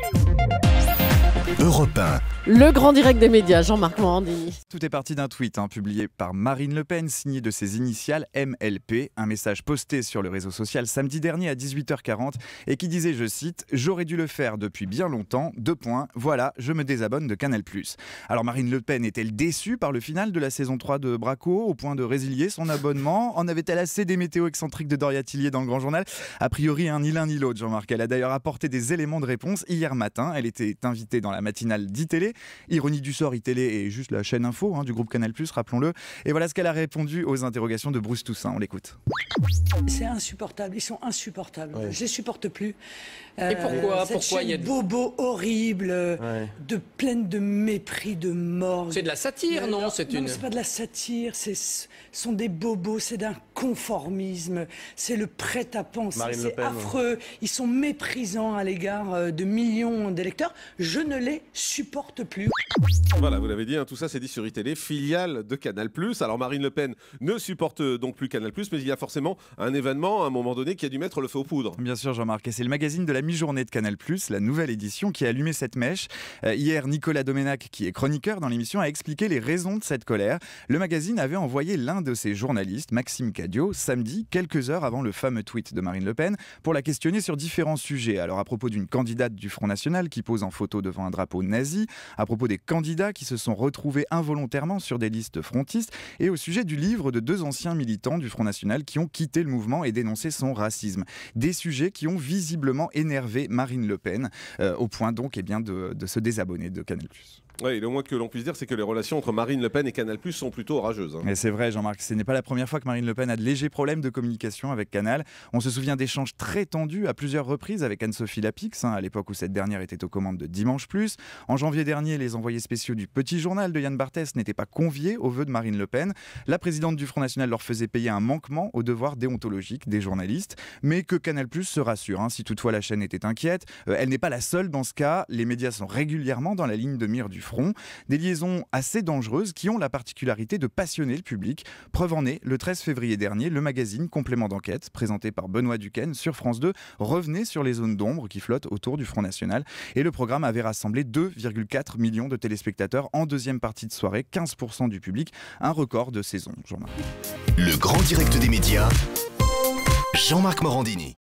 Thank you. Europe 1. Le grand direct des médias, Jean-Marc Morandini. Tout est parti d'un tweet hein, publié par Marine Le Pen, signé de ses initiales MLP, un message posté sur le réseau social samedi dernier à 18h40 et qui disait, je cite, J'aurais dû le faire depuis bien longtemps, deux points, voilà, je me désabonne de Canal. Alors Marine Le Pen est-elle déçue par le final de la saison 3 de Braco au point de résilier son abonnement En avait-elle assez des météos excentriques de Doria Tillier dans le grand journal A priori, un hein, ni l'un ni l'autre, Jean-Marc. Elle a d'ailleurs apporté des éléments de réponse hier matin. Elle était invitée dans la matinale d'ITélé. Ironie du sort, ITélé est juste la chaîne info hein, du groupe Canal+, rappelons-le. Et voilà ce qu'elle a répondu aux interrogations de Bruce Toussaint. On l'écoute. C'est insupportable, ils sont insupportables. Je Je les supporte plus. Et euh, pourquoi Pourquoi il y a des bobos horribles, de pleine de mépris, de mort. C'est de la satire, non C'est une. C'est pas de la satire. C'est sont des bobos, c'est d'un conformisme, c'est le prêt-à-penser, c'est affreux. Ils sont méprisants à l'égard euh, de millions d'électeurs. Je ne les supporte plus. Voilà, vous l'avez dit, hein, tout ça c'est dit sur iTélé, filiale de Canal+. Alors Marine Le Pen ne supporte euh, donc plus Canal+, mais il y a forcément un événement à un moment donné qui a dû mettre le feu aux poudres. Bien sûr Jean-Marc, et c'est le magazine de la mi-journée de Canal+, la nouvelle édition, qui a allumé cette mèche. Euh, hier, Nicolas Domenac, qui est chroniqueur dans l'émission, a expliqué les raisons de cette colère. Le magazine avait envoyé l'un de ses journalistes, Maxime Cadio, samedi, quelques heures avant le fameux tweet de Marine Le Pen, pour la questionner sur différents sujets. Alors à propos d'une candidate du Front National qui pose en photo devant un drapeau nazi, à propos des candidats qui se sont retrouvés involontairement sur des listes frontistes et au sujet du livre de deux anciens militants du Front National qui ont quitté le mouvement et dénoncé son racisme. Des sujets qui ont visiblement énervé Marine Le Pen, euh, au point donc eh bien, de, se désabonner de Canal+. Oui, le moins que l'on puisse dire, c'est que les relations entre Marine Le Pen et Canal sont plutôt orageuses. Mais hein. Et c'est vrai, Jean-Marc, ce n'est pas la première fois que Marine Le Pen a de légers problèmes de communication avec Canal. On se souvient d'échanges très tendus à plusieurs reprises avec Anne-Sophie Lapix, hein, à l'époque où cette dernière était aux commandes de Dimanche Plus. En janvier dernier, les envoyés spéciaux du Petit Journal de Yann Barthès n'étaient pas conviés au vœu de Marine Le Pen. La présidente du Front National leur faisait payer un manquement au devoir déontologique des journalistes, mais que Canal Plus se rassure. Hein, si toutefois la chaîne était inquiète, euh, elle n'est pas la seule dans ce cas. Les médias sont régulièrement dans la ligne de mire du Front des liaisons assez dangereuses qui ont la particularité de passionner le public. Preuve en est, le 13 février dernier, le magazine Complément d'enquête, présenté par Benoît Duquesne sur France 2, revenait sur les zones d'ombre qui flottent autour du Front National. Et le programme avait rassemblé 2,4 millions de téléspectateurs en deuxième partie de soirée, 15% du public, un record de saison. Le grand direct des médias, Jean-Marc Morandini.